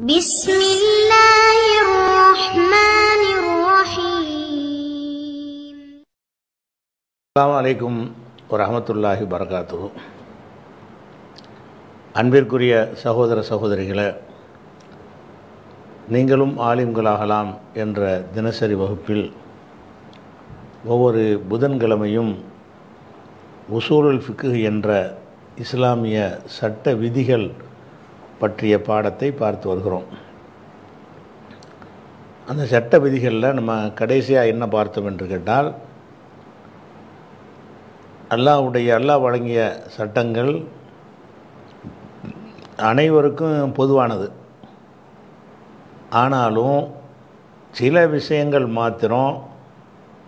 بسم الله الرحمن الرحيم السلام عليكم ورحمة الله وبركاته அன்பிற்குரிய சகோதர சகோதரிகளை நீங்களும் ஆலிம்களாகலாம் என்ற தினசரி வகுப்பில் ஒவ்வொரு புதன்கிழமையும் உசூலுல் ஃபிக்கு என்ற இஸ்லாமிய சட்ட விதிகள் பற்றிய பாடத்தை பார்த்து வருகிறோம் அந்த சட்ட விதிகளில் நம்ம கடைசியாக என்ன பார்த்தோம் என்று கேட்டால் அல்லாவுடைய அல்லாஹ் வழங்கிய சட்டங்கள் அனைவருக்கும் பொதுவானது ஆனாலும் சில விஷயங்கள் மாத்திரம்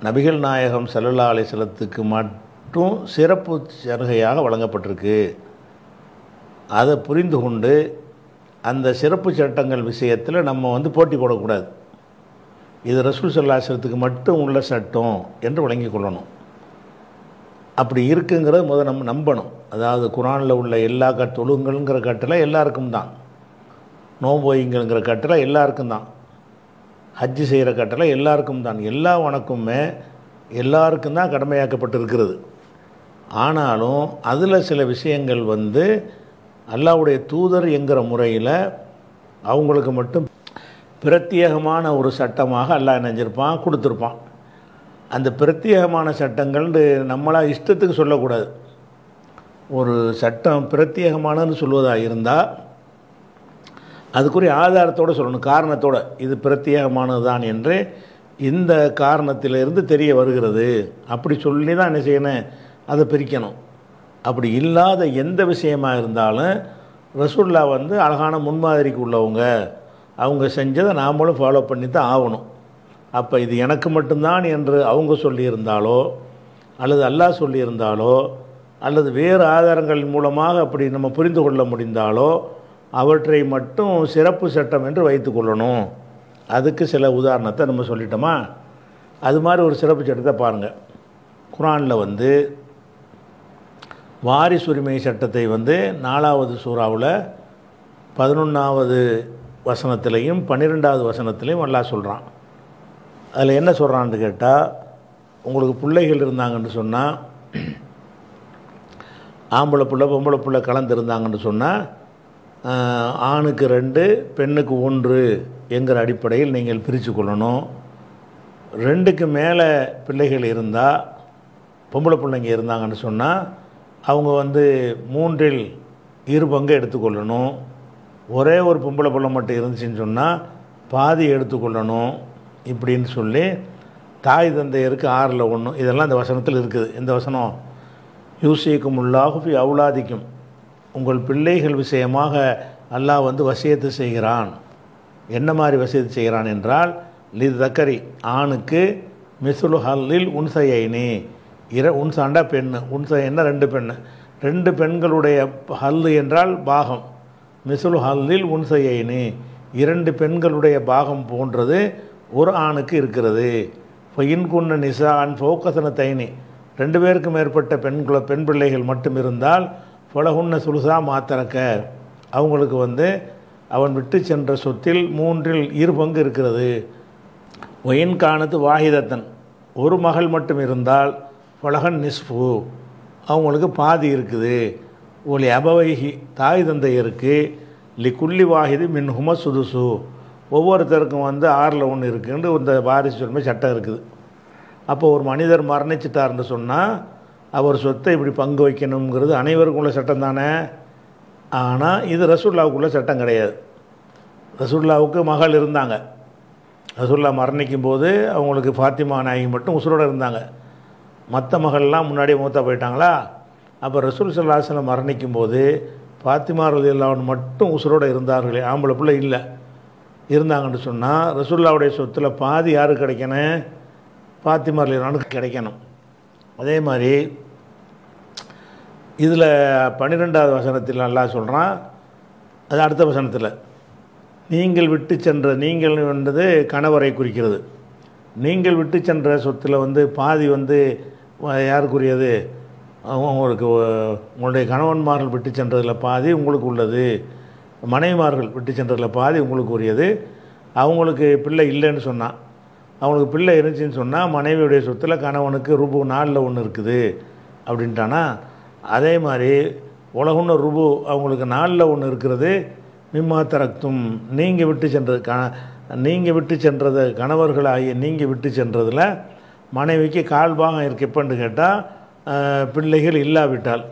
நபிகள் நாயகம் செல்லல்லா அலிசலத்துக்கு மட்டும் சிறப்பு சலுகையாக வழங்கப்பட்டிருக்கு அதை புரிந்து கொண்டு அந்த சிறப்பு சட்டங்கள் விஷயத்தில் நம்ம வந்து போட்டி போடக்கூடாது இது ரசூல் சொல்லாசிரத்துக்கு மட்டும் உள்ள சட்டம் என்று வழங்கிக் கொள்ளணும் அப்படி இருக்குங்கிறத முதல் நம்ம நம்பணும் அதாவது குரானில் உள்ள எல்லா கட் தொழுங்கள்ங்கிற கட்டளை எல்லாருக்கும் தான் நோம்போய்ங்கிற கட்டளை எல்லாருக்கும் தான் ஹஜ்ஜு செய்கிற கட்டளை எல்லாருக்கும் தான் எல்லா வணக்கமுமே எல்லாருக்கும் தான் கடமையாக்கப்பட்டிருக்கிறது ஆனாலும் அதில் சில விஷயங்கள் வந்து அல்லாவுடைய தூதர் என்கிற முறையில் அவங்களுக்கு மட்டும் பிரத்யேகமான ஒரு சட்டமாக அல்லாஹ் நினைஞ்சிருப்பான் கொடுத்துருப்பான் அந்த பிரத்யேகமான சட்டங்கள் நம்மளாக இஷ்டத்துக்கு சொல்லக்கூடாது ஒரு சட்டம் பிரத்யேகமானன்னு சொல்வதாக இருந்தால் அதுக்குரிய ஆதாரத்தோடு சொல்லணும் காரணத்தோடு இது பிரத்யேகமானது தான் என்று இந்த காரணத்திலிருந்து தெரிய வருகிறது அப்படி சொல்லி தான் என்ன செய்யணும் அதை பிரிக்கணும் அப்படி இல்லாத எந்த விஷயமாக இருந்தாலும் ரசூல்லா வந்து அழகான முன்மாதிரிக்கு உள்ளவங்க அவங்க செஞ்சதை நாமளும் ஃபாலோ பண்ணி தான் ஆகணும் அப்போ இது எனக்கு மட்டும்தான் என்று அவங்க சொல்லியிருந்தாலோ அல்லது அல்லாஹ் சொல்லியிருந்தாலோ அல்லது வேறு ஆதாரங்கள் மூலமாக அப்படி நம்ம புரிந்து கொள்ள முடிந்தாலோ அவற்றை மட்டும் சிறப்பு சட்டம் என்று வைத்துக்கொள்ளணும் அதுக்கு சில உதாரணத்தை நம்ம சொல்லிட்டோமா அது மாதிரி ஒரு சிறப்பு சட்டத்தை பாருங்கள் குரானில் வந்து உரிமை சட்டத்தை வந்து நாலாவது சூறாவில் பதினொன்றாவது வசனத்திலையும் பன்னிரெண்டாவது வசனத்திலையும் நல்லா சொல்கிறான் அதில் என்ன சொல்கிறான்னு கேட்டால் உங்களுக்கு பிள்ளைகள் இருந்தாங்கன்னு சொன்னால் ஆம்பளை பிள்ளை பொம்பளை பிள்ளை இருந்தாங்கன்னு சொன்னால் ஆணுக்கு ரெண்டு பெண்ணுக்கு ஒன்று என்கிற அடிப்படையில் நீங்கள் பிரித்து கொள்ளணும் ரெண்டுக்கு மேலே பிள்ளைகள் இருந்தால் பொம்பளை பிள்ளைங்க இருந்தாங்கன்னு சொன்னால் அவங்க வந்து மூன்றில் இரு பங்கு எடுத்துக்கொள்ளணும் ஒரே ஒரு பொம்பளை பிள்ளை மட்டும் இருந்துச்சுன்னு சொன்னால் பாதி எடுத்துக்கொள்ளணும் இப்படின்னு சொல்லி தாய் தந்தையருக்கு ஆறில் ஒன்று இதெல்லாம் இந்த வசனத்தில் இருக்குது இந்த வசனம் யூசிக்கும் உள்ளாகுபி அவுளாதிக்கும் உங்கள் பிள்ளைகள் விஷயமாக அல்லாஹ் வந்து வசியத்து செய்கிறான் என்ன மாதிரி வசியத்து செய்கிறான் என்றால் லி தக்கரி ஆணுக்கு மிசுலு ஹல்லில் உன்சையினி இர உன்சாண்டா பெண்ணு உன்சா என்ன ரெண்டு பெண்ணு ரெண்டு பெண்களுடைய ஹல்லு என்றால் பாகம் மிசுல் ஹல்லில் உன்சையினி இரண்டு பெண்களுடைய பாகம் போன்றது ஒரு ஆணுக்கு இருக்கிறது இப்போ நிசா அன் ஃபோக்கசன தைனி ரெண்டு பேருக்கு மேற்பட்ட பெண்குல பெண் பிள்ளைகள் மட்டும் இருந்தால் பலகுன்ன சுலுசா மாத்திரக்க அவங்களுக்கு வந்து அவன் விட்டு சென்ற சொத்தில் மூன்றில் இரு பங்கு இருக்கிறது ஒயின் காணத்து வாஹிதத்தன் ஒரு மகள் மட்டும் இருந்தால் ஃபலகன் நிஸ்ஃபு அவங்களுக்கு பாதி இருக்குது ஒளி அபவைகி தாய் தந்தையருக்கு லிக்குள்ளி வாஹிது மின் ஹும சுதுசு ஒவ்வொருத்தருக்கும் வந்து ஆறில் ஒன்று இருக்குன்னு இந்த வாரிசு உரிமை சட்டம் இருக்குது அப்போது ஒரு மனிதர் மரணிச்சிட்டார்னு சொன்னால் அவர் சொத்தை இப்படி பங்கு வைக்கணுங்கிறது அனைவருக்கும் உள்ள சட்டம் தானே ஆனால் இது ரசூல்லாவுக்குள்ள சட்டம் கிடையாது ரசுல்லாவுக்கு மகள் இருந்தாங்க ரசுல்லா மரணிக்கும் போது அவங்களுக்கு ஃபாத்திமா நாயகி மட்டும் உசுரோடு இருந்தாங்க மற்ற மகள்லாம் முன்னாடியே மூத்தா போயிட்டாங்களா அப்போ ரசூல் சல்லாஹலம் மரணிக்கும் போது பாத்திமா ரதில்லாவன் மட்டும் உசுரோடு இருந்தார்களே ஆம்பளை பிள்ளை இல்லை இருந்தாங்கன்னு சொன்னால் ரசூல்லாவுடைய சொத்தில் பாதி யாருக்கு கிடைக்கணும் பாத்திமா ரதில்லானுக்கு கிடைக்கணும் அதே மாதிரி இதில் பன்னிரெண்டாவது வசனத்தில் நல்லா சொல்கிறான் அது அடுத்த வசனத்தில் நீங்கள் விட்டு சென்ற நீங்கள் என்றது கணவரை குறிக்கிறது நீங்கள் விட்டு சென்ற சொத்தில் வந்து பாதி வந்து யாருக்குரியது உங்களுக்கு உங்களுடைய கணவன்மார்கள் விட்டு சென்றதில் பாதி உங்களுக்கு உள்ளது மனைவிமார்கள் விட்டு சென்றதில் பாதி உங்களுக்கு உரியது அவங்களுக்கு பிள்ளை இல்லைன்னு சொன்னான் அவங்களுக்கு பிள்ளை இருந்துச்சுன்னு சொன்னால் மனைவியுடைய சொத்தில் கணவனுக்கு ருபு நாளில் ஒன்று இருக்குது அப்படின்ட்டானா அதே மாதிரி உலகுன்னு ருபு அவங்களுக்கு நாளில் ஒன்று இருக்கிறது மிம்மா தரக்தும் நீங்கள் விட்டு சென்றது க நீங்கள் விட்டு சென்றது கணவர்களாகிய நீங்கள் விட்டு சென்றதில் மனைவிக்கு கால் பாகம் இருக்குப்பன்னு கேட்டால் பிள்ளைகள் இல்லாவிட்டால்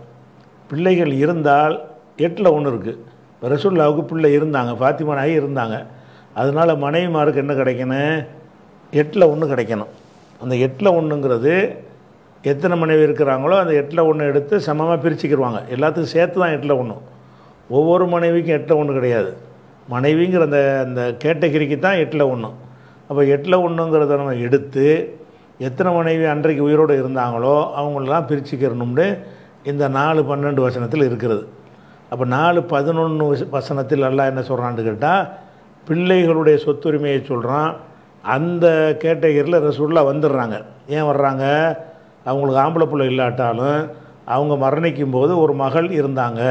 பிள்ளைகள் இருந்தால் எட்டில் ஒன்று இருக்குது ரசூல்லாவுக்கு பிள்ளை இருந்தாங்க ஃபாத்திமானாகி இருந்தாங்க அதனால் மனைவிமாருக்கு என்ன கிடைக்கணும் எட்டில் ஒன்று கிடைக்கணும் அந்த எட்டில் ஒன்றுங்கிறது எத்தனை மனைவி இருக்கிறாங்களோ அந்த எட்டில் ஒன்று எடுத்து சமமாக பிரிச்சுக்கிடுவாங்க எல்லாத்துக்கும் சேர்த்து தான் எட்டில் ஒன்று ஒவ்வொரு மனைவிக்கும் எட்டில் ஒன்று கிடையாது மனைவிங்கிற அந்த அந்த கேட்டகிரிக்கு தான் எட்டில் ஒன்று அப்போ எட்டில் ஒன்றுங்கிறத நம்ம எடுத்து எத்தனை மனைவி அன்றைக்கு உயிரோடு இருந்தாங்களோ அவங்களெலாம் பிரிச்சுக்கிறணும்னு இந்த நாலு பன்னெண்டு வசனத்தில் இருக்கிறது அப்போ நாலு பதினொன்று வசனத்தில் எல்லாம் என்ன சொல்கிறான்னு கேட்டால் பிள்ளைகளுடைய சொத்துரிமையை சொல்கிறான் அந்த கேட்டகரியில் ரசூல்லா வந்துடுறாங்க ஏன் வர்றாங்க அவங்களுக்கு ஆம்பளை பிள்ளை இல்லாட்டாலும் அவங்க மரணிக்கும் போது ஒரு மகள் இருந்தாங்க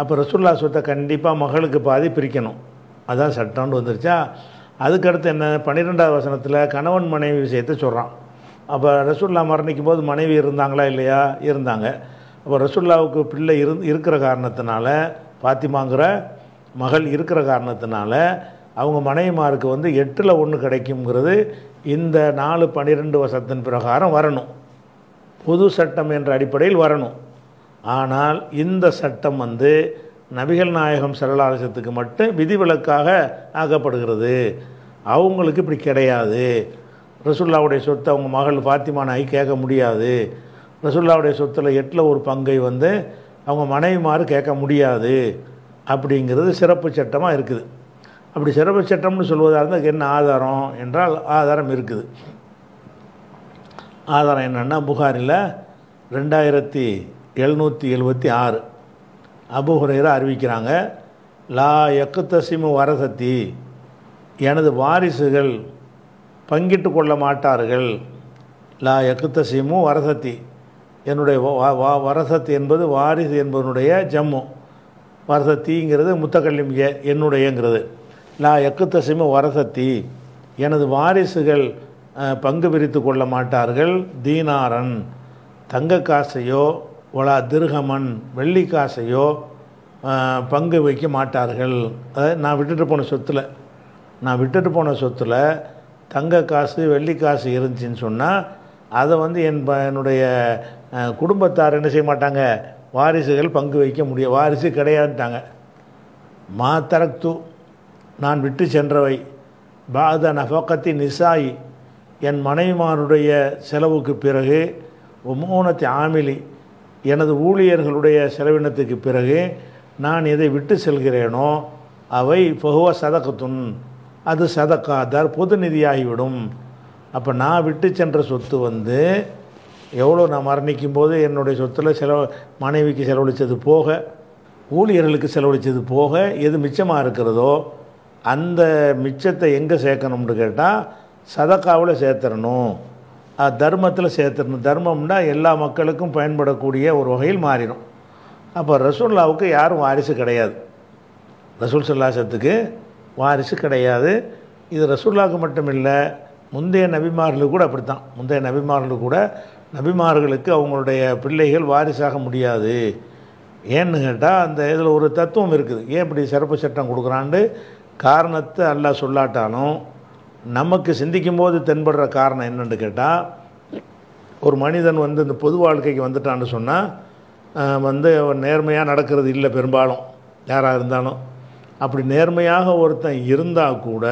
அப்போ ரசுல்லா சொத்தை கண்டிப்பாக மகளுக்கு பாதி பிரிக்கணும் அதான் சட்டம்னு வந்துருச்சா அதுக்கடுத்து என்ன பன்னிரெண்டாவது வசனத்தில் கணவன் மனைவி விஷயத்தை சொல்கிறான் அப்போ ரசுல்லா மரணிக்கும் போது மனைவி இருந்தாங்களா இல்லையா இருந்தாங்க அப்போ ரசுல்லாவுக்கு பிள்ளை இரு இருக்கிற காரணத்தினால பாத்திமாங்கிற மகள் இருக்கிற காரணத்தினால அவங்க மனைவிமாருக்கு வந்து எட்டில் ஒன்று கிடைக்குங்கிறது இந்த நாலு பன்னிரெண்டு வருஷத்தின் பிரகாரம் வரணும் புது சட்டம் என்ற அடிப்படையில் வரணும் ஆனால் இந்த சட்டம் வந்து நபிகள் நாயகம் சரலாலசத்துக்கு மட்டும் விதிவிலக்காக ஆக்கப்படுகிறது அவங்களுக்கு இப்படி கிடையாது ரசுல்லாவுடைய சொத்தை அவங்க மகள் பாத்திமானாகி கேட்க முடியாது ரசுல்லாவுடைய சொத்தில் எட்டில் ஒரு பங்கை வந்து அவங்க மனைவிமாறு கேட்க முடியாது அப்படிங்கிறது சிறப்பு சட்டமாக இருக்குது அப்படி சிறப்பு சட்டம்னு சொல்வதாக இருந்தால் என்ன ஆதாரம் என்றால் ஆதாரம் இருக்குது ஆதாரம் என்னென்னா புகாரில் ரெண்டாயிரத்தி எழுநூற்றி எழுபத்தி ஆறு அபு ஹுரேரா அறிவிக்கிறாங்க லா எக்குத்தசிமு வரசத்தி எனது வாரிசுகள் பங்கிட்டு கொள்ள மாட்டார்கள் லா எக்குத்தசிமு வரசத்தி என்னுடைய வரசத்து என்பது வாரிசு என்பதனுடைய ஜம்மு வரசத்திங்கிறது முத்தக்கல்லிம் என்னுடையங்கிறது லா எக்குத்தசிமு வரசத்தி எனது வாரிசுகள் பங்கு பிரித்து கொள்ள மாட்டார்கள் தீனாரன் தங்க காசையோ ஒலா திருகமன் வெள்ளிக்காசையோ பங்கு வைக்க மாட்டார்கள் நான் விட்டுட்டு போன சொத்தில் நான் விட்டுட்டு போன சொத்தில் தங்க காசு வெள்ளி காசு இருந்துச்சின்னு சொன்னால் அதை வந்து என் ப என்னுடைய குடும்பத்தார் என்ன செய்ய மாட்டாங்க வாரிசுகள் பங்கு வைக்க முடியும் வாரிசு கிடையாதுட்டாங்க மா தரக்து நான் விட்டு சென்றவை பாத நஃபக்கத்தி நிசாயி என் மனைவிமாருடைய செலவுக்கு பிறகு மூணத்தை ஆமிலி எனது ஊழியர்களுடைய செலவினத்துக்கு பிறகு நான் எதை விட்டு செல்கிறேனோ அவை பகுவ சதக்கத்துன் அது சதக்கா தர் பொது நிதியாகிவிடும் அப்போ நான் விட்டு சென்ற சொத்து வந்து எவ்வளோ நான் மரணிக்கும் போது என்னுடைய சொத்தில் செலவ மனைவிக்கு செலவழித்தது போக ஊழியர்களுக்கு செலவழித்தது போக எது மிச்சமாக இருக்கிறதோ அந்த மிச்சத்தை எங்கே சேர்க்கணும்னு கேட்டால் சதக்காவில் சேர்த்துடணும் தர்மத்தில் சேர்த்துடணும் தர்மம்னா எல்லா மக்களுக்கும் பயன்படக்கூடிய ஒரு வகையில் மாறிடும் அப்போ ரசூல்லாவுக்கு யாரும் வாரிசு கிடையாது ரசூல் சல்லாசத்துக்கு வாரிசு கிடையாது இது ரசூல்லாவுக்கு மட்டும் இல்லை முந்தைய நபிமார்களுக்கு கூட அப்படித்தான் முந்தைய நபிமார்களுக்கு கூட நபிமார்களுக்கு அவங்களுடைய பிள்ளைகள் வாரிசாக முடியாது ஏன்னு கேட்டால் அந்த இதில் ஒரு தத்துவம் இருக்குது ஏன் இப்படி சிறப்பு சட்டம் கொடுக்குறான்ட்டு காரணத்தை அல்லா சொல்லாட்டாலும் நமக்கு சிந்திக்கும் போது தென்படுற காரணம் என்னென்னு கேட்டால் ஒரு மனிதன் வந்து இந்த பொது வாழ்க்கைக்கு வந்துட்டான்னு சொன்னால் வந்து நேர்மையாக நடக்கிறது இல்லை பெரும்பாலும் யாராக இருந்தாலும் அப்படி நேர்மையாக ஒருத்தன் இருந்தால் கூட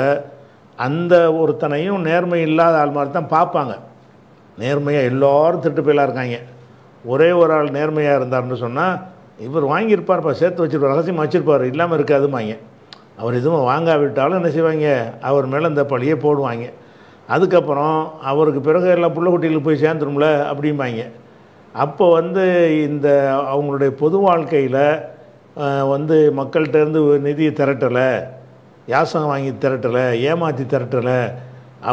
அந்த ஒருத்தனையும் நேர்மை இல்லாத ஆள் மாதிரி தான் பார்ப்பாங்க நேர்மையாக எல்லோரும் திட்டு போயிலாக இருக்காங்க ஒரே ஒரு ஆள் நேர்மையாக இருந்தார்னு சொன்னால் இவர் வாங்கியிருப்பார்ப்பா சேர்த்து வச்சுருப்பார் ரகசியமாக வச்சுருப்பார் இல்லாமல் இருக்காதுமாங்க அவர் எதுவும் வாங்காவிட்டாலும் என்ன செய்வாங்க அவர் மேலே இந்த பழியை போடுவாங்க அதுக்கப்புறம் அவருக்கு பிறகு எல்லாம் பிள்ளைக்குட்டிகளுக்கு போய் சேர்ந்துரும்ல அப்படிம்பாங்க அப்போ வந்து இந்த அவங்களுடைய பொது வாழ்க்கையில் வந்து மக்கள்கிட்டேருந்து நிதியை திரட்டலை யாசகம் வாங்கி திரட்டலை ஏமாற்றி திரட்டலை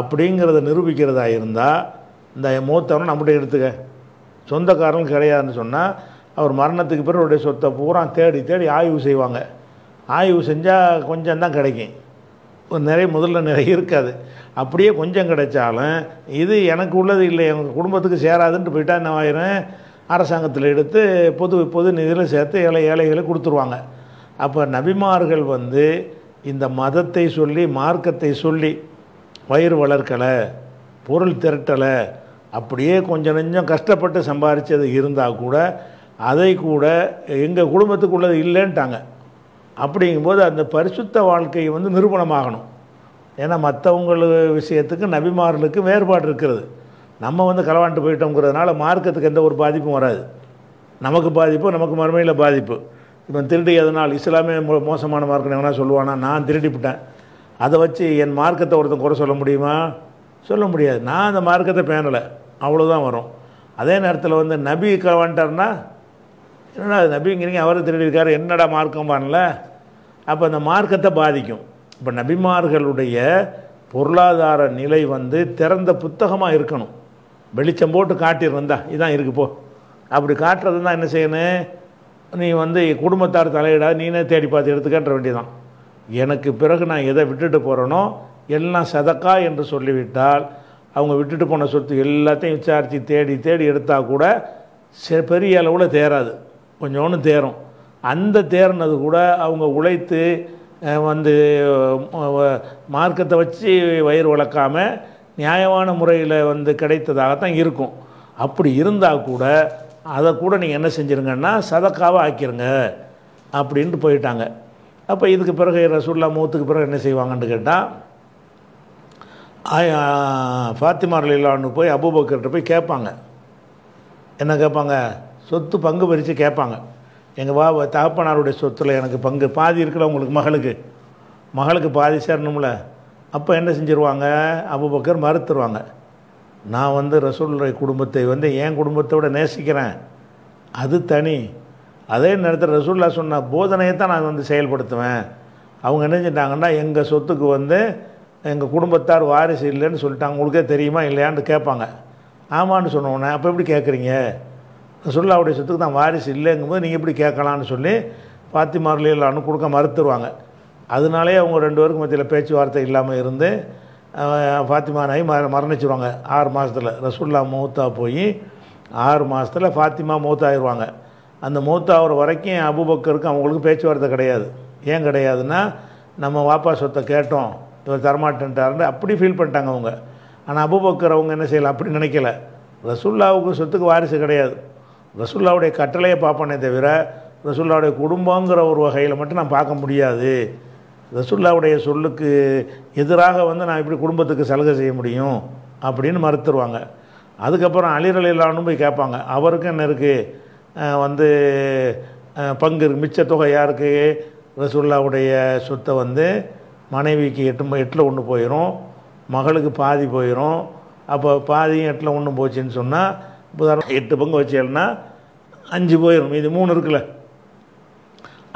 அப்படிங்கிறத நிரூபிக்கிறதா இருந்தால் இந்த மூத்தவரும் நம்மகிட்ட எடுத்துக்க சொந்தக்காரன் கிடையாதுன்னு சொன்னால் அவர் மரணத்துக்கு பிறகு அவருடைய சொத்தை பூரா தேடி தேடி ஆய்வு செய்வாங்க ஆய்வு செஞ்சால் கொஞ்சம் தான் கிடைக்கும் நிறைய முதல்ல நிறைய இருக்காது அப்படியே கொஞ்சம் கிடைச்சாலும் இது எனக்கு உள்ளது இல்லை எங்கள் குடும்பத்துக்கு சேராதுன்ட்டு போயிட்டா என்ன ஆயிரும் அரசாங்கத்தில் எடுத்து பொது பொது நிதியில் சேர்த்து ஏழை ஏழைகளை கொடுத்துருவாங்க அப்போ நபிமார்கள் வந்து இந்த மதத்தை சொல்லி மார்க்கத்தை சொல்லி பயிர் வளர்க்கலை பொருள் திரட்டலை அப்படியே கொஞ்சம் கொஞ்சம் கஷ்டப்பட்டு சம்பாரித்தது இருந்தால் கூட அதை கூட எங்கள் குடும்பத்துக்குள்ளது இல்லைன்ட்டாங்க அப்படிங்கும்போது அந்த பரிசுத்த வாழ்க்கை வந்து நிரூபணமாகணும் ஏன்னா மற்றவங்கள விஷயத்துக்கு நபிமார்களுக்கு வேறுபாடு இருக்கிறது நம்ம வந்து களவாண்டு போயிட்டோங்கிறதுனால மார்க்கத்துக்கு எந்த ஒரு பாதிப்பும் வராது நமக்கு பாதிப்பு நமக்கு மறுமையில் பாதிப்பு இப்போ திருடி எதனால் இஸ்லாமிய மோசமான மார்க்கம் எவனா சொல்லுவானா நான் திருடிப்பிட்டேன் அதை வச்சு என் மார்க்கத்தை ஒருத்தன் குறை சொல்ல முடியுமா சொல்ல முடியாது நான் அந்த மார்க்கத்தை பேணலை அவ்வளோதான் வரும் அதே நேரத்தில் வந்து நபி களவாண்டார்னா என்னடா நபிங்கிறீங்க அவரை திருடியிருக்காரு என்னடா மார்க்கம் பண்ணல அப்போ அந்த மார்க்கத்தை பாதிக்கும் இப்போ நபிமார்களுடைய பொருளாதார நிலை வந்து திறந்த புத்தகமாக இருக்கணும் வெளிச்சம் போட்டு காட்டியிருந்தா இதான் இருக்கு போ அப்படி காட்டுறது தான் என்ன செய்யணும் நீ வந்து குடும்பத்தார் தலையிடா நீனே தேடி பார்த்து எடுத்துக்கன்ற வேண்டியதான் எனக்கு பிறகு நான் எதை விட்டுட்டு போகிறேனோ எல்லாம் சதக்கா என்று சொல்லிவிட்டால் அவங்க விட்டுட்டு போன சொத்து எல்லாத்தையும் விசாரித்து தேடி தேடி எடுத்தால் கூட பெரிய அளவில் தேராது கொஞ்சோன்னு தேரும் அந்த தேர்னது கூட அவங்க உழைத்து வந்து மார்க்கத்தை வச்சு வயிறு வளர்க்காமல் நியாயமான முறையில் வந்து கிடைத்ததாகத்தான் இருக்கும் அப்படி இருந்தால் கூட அதை கூட நீங்கள் என்ன செஞ்சுருங்கன்னா சதக்காவாக ஆக்கிருங்க அப்படின்ட்டு போயிட்டாங்க அப்போ இதுக்கு பிறகு ரசூல்லா மூத்துக்கு பிறகு என்ன செய்வாங்கன்னு கேட்டால் ஃபாத்திமா இல்லான்னு போய் அபூபக்கர்கிட்ட போய் கேட்பாங்க என்ன கேட்பாங்க சொத்து பங்கு பறித்து கேட்பாங்க எங்கள் வா தகப்பனாருடைய சொத்தில் எனக்கு பங்கு பாதி இருக்குல்ல உங்களுக்கு மகளுக்கு மகளுக்கு பாதி சேரணும்ல அப்போ என்ன செஞ்சிருவாங்க பக்கம் மறுத்துருவாங்க நான் வந்து ரசூலுடைய குடும்பத்தை வந்து என் குடும்பத்தோட நேசிக்கிறேன் அது தனி அதே நேரத்தில் ரசூல்லா சொன்ன போதனையை தான் நான் வந்து செயல்படுத்துவேன் அவங்க என்ன செஞ்சிட்டாங்கன்னா எங்கள் சொத்துக்கு வந்து எங்கள் குடும்பத்தார் வாரிசு இல்லைன்னு சொல்லிட்டாங்க உங்களுக்கே தெரியுமா இல்லையான்னு கேட்பாங்க ஆமான்னு சொன்னோன்னே அப்போ எப்படி கேட்குறீங்க ரசுல்லாவுடைய சொத்துக்கு தான் வாரிசு இல்லைங்கும்போது நீங்கள் எப்படி கேட்கலான்னு சொல்லி பாத்திமார்லான்னு கொடுக்க மறுத்துருவாங்க அதனாலே அவங்க ரெண்டு பேருக்கும் மத்தியில் பேச்சுவார்த்தை இல்லாமல் இருந்து ஃபாத்திமானாகி ம மரணிச்சிருவாங்க ஆறு மாதத்தில் ரசுல்லா மூத்தா போய் ஆறு மாதத்தில் ஃபாத்திமா மூத்தாயிடுவாங்க அந்த மூத்தாகிற வரைக்கும் அபுபக்கருக்கு அவங்களுக்கு பேச்சுவார்த்தை கிடையாது ஏன் கிடையாதுன்னா நம்ம வாப்பா சொத்தை கேட்டோம் இவர் தரமாட்டேன்ட்டாருன்னு அப்படி ஃபீல் பண்ணிட்டாங்க அவங்க ஆனால் அபுபக்கர் அவங்க என்ன செய்யலை அப்படி நினைக்கல ரசுல்லாவுக்கு சொத்துக்கு வாரிசு கிடையாது ரசுல்லாவுடைய கட்டளையை பார்ப்பனே தவிர ரசுல்லாவுடைய குடும்பங்கிற ஒரு வகையில் மட்டும் நான் பார்க்க முடியாது ரசுல்லாவுடைய சொல்லுக்கு எதிராக வந்து நான் இப்படி குடும்பத்துக்கு சலுகை செய்ய முடியும் அப்படின்னு மறுத்துருவாங்க அதுக்கப்புறம் அலிரலிலான்னு போய் கேட்பாங்க அவருக்கு என்ன இருக்குது வந்து பங்கு மிச்ச தொகை யாருக்கு ரசுல்லாவுடைய சொத்தை வந்து மனைவிக்கு எட்டு எட்டில் ஒன்று போயிடும் மகளுக்கு பாதி போயிடும் அப்போ பாதியும் எட்டில் ஒன்று போச்சுன்னு சொன்னால் இப்போ எட்டு பங்கு வச்சேன்னா அஞ்சு போயிடும் இது மூணு இருக்குல்ல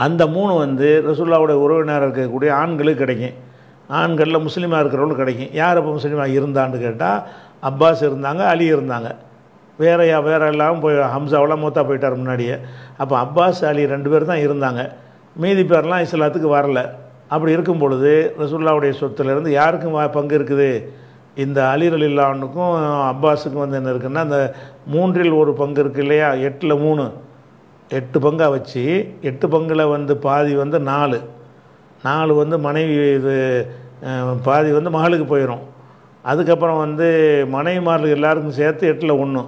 அந்த மூணு வந்து ரசுல்லாவுடைய உறவினராக இருக்கக்கூடிய ஆண்களுக்கு கிடைக்கும் ஆண்களில் முஸ்லீமாக இருக்கிறவங்களும் கிடைக்கும் யார் அப்போ முஸ்லீமாக இருந்தான்னு கேட்டால் அப்பாஸ் இருந்தாங்க அலி இருந்தாங்க வேற வேற எல்லாம் போய் ஹம்சாவெல்லாம் மூத்தா போயிட்டார் முன்னாடியே அப்போ அப்பாஸ் அலி ரெண்டு பேர் தான் இருந்தாங்க மீதி பேர்லாம் இஸ்லாத்துக்கு வரல அப்படி இருக்கும் பொழுது ரசுல்லாவுடைய சொத்துலேருந்து யாருக்கும் பங்கு இருக்குது இந்த அலிர் அலில்லானுக்கும் அப்பாஸுக்கும் வந்து என்ன இருக்குன்னா அந்த மூன்றில் ஒரு பங்கு இருக்கு இல்லையா எட்டில் மூணு எட்டு பங்காக வச்சு எட்டு பங்கில் வந்து பாதி வந்து நாலு நாலு வந்து மனைவி இது பாதி வந்து மகளுக்கு போயிடும் அதுக்கப்புறம் வந்து மனைவிமார்களுக்கு எல்லாருக்கும் சேர்த்து எட்டில் ஒன்று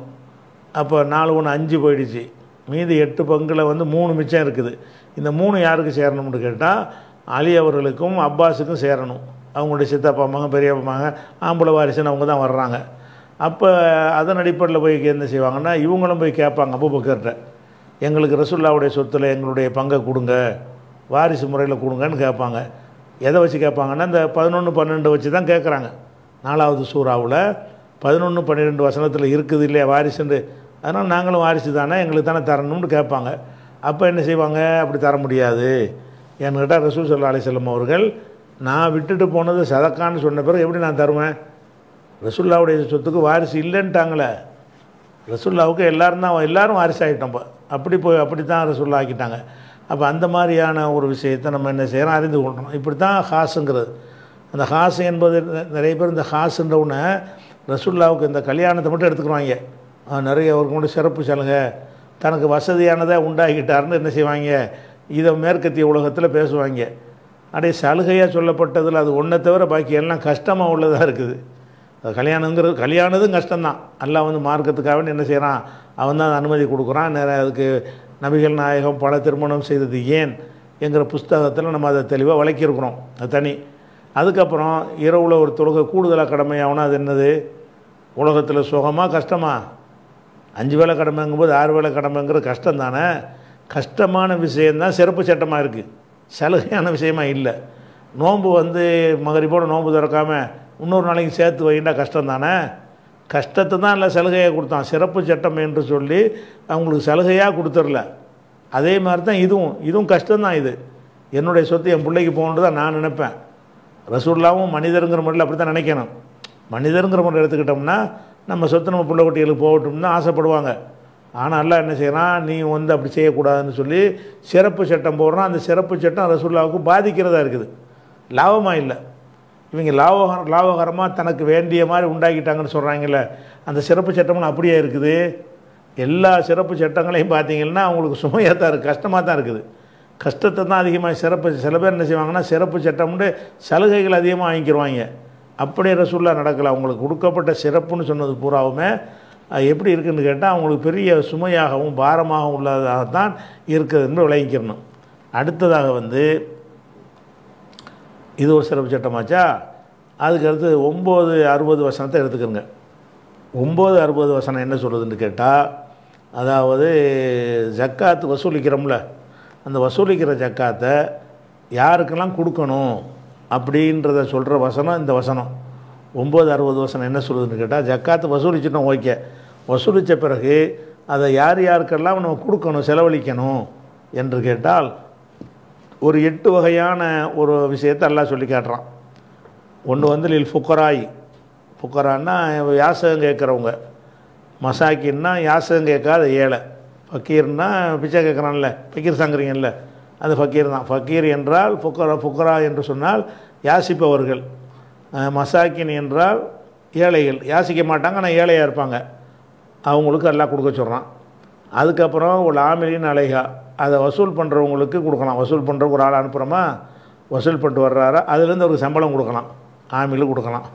அப்போ நாலு ஒன்று அஞ்சு போயிடுச்சு மீதி எட்டு பங்கில் வந்து மூணு மிச்சம் இருக்குது இந்த மூணு யாருக்கு சேரணும்னு கேட்டால் அலி அவர்களுக்கும் அப்பாஸுக்கும் சேரணும் அவங்களுடைய சித்தப்பா அம்மாங்க பெரியப்பா மகன் ஆம்பளை வாரிசுன்னு அவங்க தான் வர்றாங்க அப்போ அதன் அடிப்படையில் போய் என்ன செய்வாங்கன்னா இவங்களும் போய் கேட்பாங்க பக்கர்கிட்ட எங்களுக்கு ரசுல்லாவுடைய சொத்தில் எங்களுடைய பங்கை கொடுங்க வாரிசு முறையில் கொடுங்கன்னு கேட்பாங்க எதை வச்சு கேட்பாங்கன்னா இந்த பதினொன்று பன்னெண்டு வச்சு தான் கேட்குறாங்க நாலாவது சூறாவில் பதினொன்று பன்னிரெண்டு வசனத்தில் இருக்குது இல்லையா வாரிசுண்டு அதனால் நாங்களும் வாரிசு தானே எங்களுக்கு தானே தரணும்னு கேட்பாங்க அப்போ என்ன செய்வாங்க அப்படி தர முடியாது என்கிட்ட ரசூல் சல்லா அலிசல்லம் அவர்கள் நான் விட்டுட்டு போனது சதக்கான்னு சொன்ன பிறகு எப்படி நான் தருவேன் ரசுல்லாவுடைய சொத்துக்கு வாரிசு இல்லைன்ட்டாங்களே ரசுல்லாவுக்கு எல்லோரும் தான் எல்லோரும் வாரிசு ஆகிட்டோம் இப்போ அப்படி போய் அப்படி தான் ரசுல்லா ஆக்கிட்டாங்க அப்போ அந்த மாதிரியான ஒரு விஷயத்தை நம்ம என்ன செய்கிறோம் அறிந்து கொள்கிறோம் இப்படி தான் ஹாஸுங்கிறது அந்த ஹாஸ் என்பது நிறைய பேர் இந்த ஹாஸுன்றவுன்னு ரசுல்லாவுக்கு இந்த கல்யாணத்தை மட்டும் எடுத்துக்கிறாங்க நிறைய ஒரு கொண்டு சிறப்பு செலுங்க தனக்கு வசதியானதாக உண்டாகிட்டாருன்னு என்ன செய்வாங்க இதை மேற்கத்திய உலகத்தில் பேசுவாங்க அடைய சலுகையாக சொல்லப்பட்டதில் அது ஒன்றை தவிர பாக்கி எல்லாம் கஷ்டமாக உள்ளதாக இருக்குது அது கல்யாணங்கிறது கல்யாணதும் கஷ்டம்தான் எல்லாம் வந்து மார்க்கத்துக்காக என்ன செய்கிறான் அவன் தான் அனுமதி கொடுக்குறான் நிறைய அதுக்கு நபிகள் நாயகம் பல திருமணம் செய்தது ஏன் என்கிற புஸ்தகத்தில் நம்ம அதை தெளிவாக விளக்கியிருக்கிறோம் அது தனி அதுக்கப்புறம் இரவில் ஒரு தொழுகை கூடுதலாக கடமையாகனா அது என்னது உலகத்தில் சுகமாக கஷ்டமாக அஞ்சு வேலை கடமைங்கும்போது ஆறு வேலை கடமைங்கிற கஷ்டம் தானே கஷ்டமான விஷயந்தான் சிறப்பு சட்டமாக இருக்குது சலுகையான விஷயமா இல்லை நோன்பு வந்து மகரிப்போட நோன்பு திறக்காமல் இன்னொரு நாளைக்கு சேர்த்து வைண்டா கஷ்டம் தானே கஷ்டத்தை தான் இல்லை சலுகையாக கொடுத்தான் சிறப்பு சட்டம் என்று சொல்லி அவங்களுக்கு சலுகையாக கொடுத்துர்ல அதே மாதிரி தான் இதுவும் இதுவும் கஷ்டம்தான் இது என்னுடைய சொத்து என் பிள்ளைக்கு போகணுன்னு தான் நான் நினைப்பேன் ரசூல்லாவும் மனிதருங்கிற முறையில் அப்படி தான் நினைக்கணும் மனிதருங்கிற முறையில் எடுத்துக்கிட்டோம்னா நம்ம சொத்து நம்ம பிள்ளை குட்டிகளுக்கு போகட்டும்னு ஆசைப்படுவாங்க ஆனால் அல்லா என்ன செய்கிறான் நீ வந்து அப்படி செய்யக்கூடாதுன்னு சொல்லி சிறப்பு சட்டம் போடுறோம் அந்த சிறப்பு சட்டம் ரசூல்லாவுக்கு பாதிக்கிறதா இருக்குது லாபமாக இல்லை இவங்க லாபக லாபகரமாக தனக்கு வேண்டிய மாதிரி உண்டாக்கிட்டாங்கன்னு சொல்கிறாங்கல்ல அந்த சிறப்பு சட்டம்னு அப்படியே இருக்குது எல்லா சிறப்பு சட்டங்களையும் பார்த்தீங்கன்னா அவங்களுக்கு சுமையாக தான் இருக்குது கஷ்டமாக தான் இருக்குது கஷ்டத்தை தான் அதிகமாக சிறப்பு சில பேர் என்ன செய்வாங்கன்னா சிறப்பு சட்டம்னு சலுகைகள் அதிகமாக வாங்கிக்கிடுவாங்க அப்படியே ரசூல்லாக நடக்கலை அவங்களுக்கு கொடுக்கப்பட்ட சிறப்புன்னு சொன்னது பூராவுமே அது எப்படி இருக்குதுன்னு கேட்டால் அவங்களுக்கு பெரிய சுமையாகவும் பாரமாகவும் உள்ளதாகத்தான் இருக்குது என்று விளங்கிக்கிறணும் அடுத்ததாக வந்து இது ஒரு சிறப்பு சட்டமாச்சா அதுக்கு அடுத்து ஒம்பது அறுபது வசனத்தை எடுத்துக்கிறங்க ஒம்பது அறுபது வசனம் என்ன சொல்கிறதுன்னு கேட்டால் அதாவது ஜக்காத்து வசூலிக்கிறோம்ல அந்த வசூலிக்கிற ஜக்காத்தை யாருக்கெல்லாம் கொடுக்கணும் அப்படின்றத சொல்கிற வசனம் இந்த வசனம் ஒம்பது அறுபது வசனம் என்ன சொல்லுதுன்னு கேட்டால் ஜக்காத்து வசூலிச்சிட்டோம் ஓகே வசூலித்த பிறகு அதை யார் யாருக்கெல்லாம் நம்ம கொடுக்கணும் செலவழிக்கணும் என்று கேட்டால் ஒரு எட்டு வகையான ஒரு விஷயத்தை எல்லாம் சொல்லி காட்டுறான் ஒன்று வந்து லில் ஃபுக்கராய் ஃபுக்கரான்னா யாசகம் கேட்குறவங்க மசாக்கின்னா யாசகம் கேட்காத ஏழை ஃபக்கீர்னா பிச்சை கேட்குறான்ல ஃபக்கீர் சாங்கிறீங்கல்ல அது ஃபக்கீர் தான் ஃபக்கீர் என்றால் ஃபுக்கரா ஃபுக்கரா என்று சொன்னால் யாசிப்பவர்கள் மசாக்கின் என்றால் ஏழைகள் யாசிக்க மாட்டாங்க ஆனால் ஏழையாக இருப்பாங்க அவங்களுக்கு எல்லாம் கொடுக்க சொல்கிறான் அதுக்கப்புறம் ஒரு ஆமிலின் அலைகா அதை வசூல் பண்ணுறவங்களுக்கு கொடுக்கலாம் வசூல் பண்ணுற ஒரு ஆள் அனுப்புகிறோமா வசூல் பண்ணிட்டு வர்றாரா அதுலேருந்து அவருக்கு சம்பளம் கொடுக்கலாம் ஆமிலும் கொடுக்கலாம்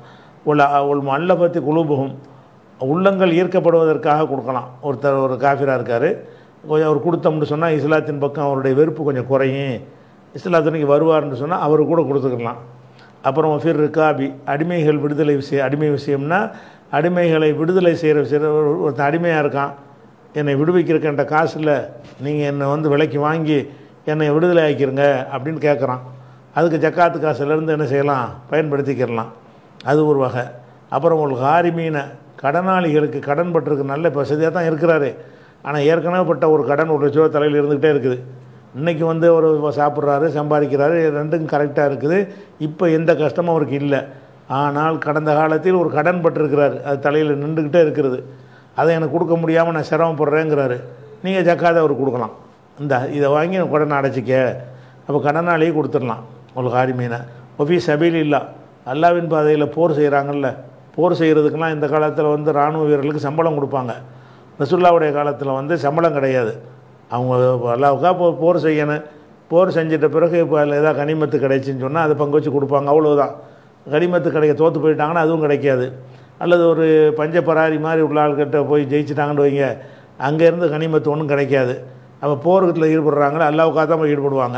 உள்ள ஒரு மல்ல பற்றி குழுபுகும் உள்ளங்கள் ஈர்க்கப்படுவதற்காக கொடுக்கலாம் ஒருத்தர் ஒரு காஃபிராக இருக்கார் கொஞ்சம் அவர் கொடுத்தோம்னு சொன்னால் இஸ்லாத்தின் பக்கம் அவருடைய வெறுப்பு கொஞ்சம் குறையும் இஸ்லாத்தினுக்கு வருவார்னு சொன்னால் அவர் கூட கொடுத்துக்கலாம் அப்புறம் ஃபிர் காபி அடிமைகள் விடுதலை விஷயம் அடிமை விஷயம்னா அடிமைகளை விடுதலை செய்கிற சிற ஒருத்தன் அடிமையாக இருக்கான் என்னை விடுவிக்கிறக்கின்ற காசில் நீங்கள் என்னை வந்து விலைக்கு வாங்கி என்னை விடுதலை ஆக்கிருங்க அப்படின்னு கேட்குறான் அதுக்கு ஜக்காத்து காசுலேருந்து என்ன செய்யலாம் பயன்படுத்திக்கிறலாம் அது ஒரு வகை அப்புறம் உங்களுக்கு ஹாரி மீன கடனாளிகளுக்கு கடன் பட்டிருக்கு நல்ல வசதியாக தான் இருக்கிறாரு ஆனால் ஏற்கனவே பட்ட ஒரு கடன் ஒரு லட்ச தலையில் இருந்துக்கிட்டே இருக்குது இன்றைக்கி வந்து ஒரு சாப்பிட்றாரு சம்பாதிக்கிறாரு ரெண்டும் கரெக்டாக இருக்குது இப்போ எந்த கஷ்டமும் அவருக்கு இல்லை ஆனால் கடந்த காலத்தில் ஒரு கடன் பட்டிருக்கிறார் அது தலையில் நின்றுக்கிட்டே இருக்கிறது அதை எனக்கு கொடுக்க முடியாமல் நான் சிரமப்படுறேங்கிறாரு நீங்கள் ஜக்காதை அவர் கொடுக்கலாம் இந்த இதை வாங்கி கடனை அடைச்சிக்க அப்போ கடனாலேயே கொடுத்துடலாம் உங்களுக்கு ஆரிமீனை ஒஃபி சபையில் இல்லா அல்லாவின் பாதையில் போர் செய்கிறாங்கல்ல போர் செய்கிறதுக்குலாம் இந்த காலத்தில் வந்து இராணுவ வீரர்களுக்கு சம்பளம் கொடுப்பாங்க ரசுல்லாவுடைய காலத்தில் வந்து சம்பளம் கிடையாது அவங்க அல்லாவுக்காக போ போர் செய்யணும் போர் செஞ்சிட்ட பிறகு இப்போ அதில் ஏதாவது கனிமத்து கிடைச்சின்னு சொன்னால் அதை பங்கு வச்சு கொடுப்பாங்க அவ்வளோதான் கனிமத்து கிடைக்க தோற்று போயிட்டாங்கன்னா அதுவும் கிடைக்காது அல்லது ஒரு பஞ்சபராரி மாதிரி உள்ள ஆள்கிட்ட போய் ஜெயிச்சிட்டாங்கன்னு வைங்க அங்கேருந்து கனிமத்து ஒன்றும் கிடைக்காது அப்போ போர்க்கத்தில் ஈடுபடுறாங்களோ அல்லாவுக்காக தான் போய் ஈடுபடுவாங்க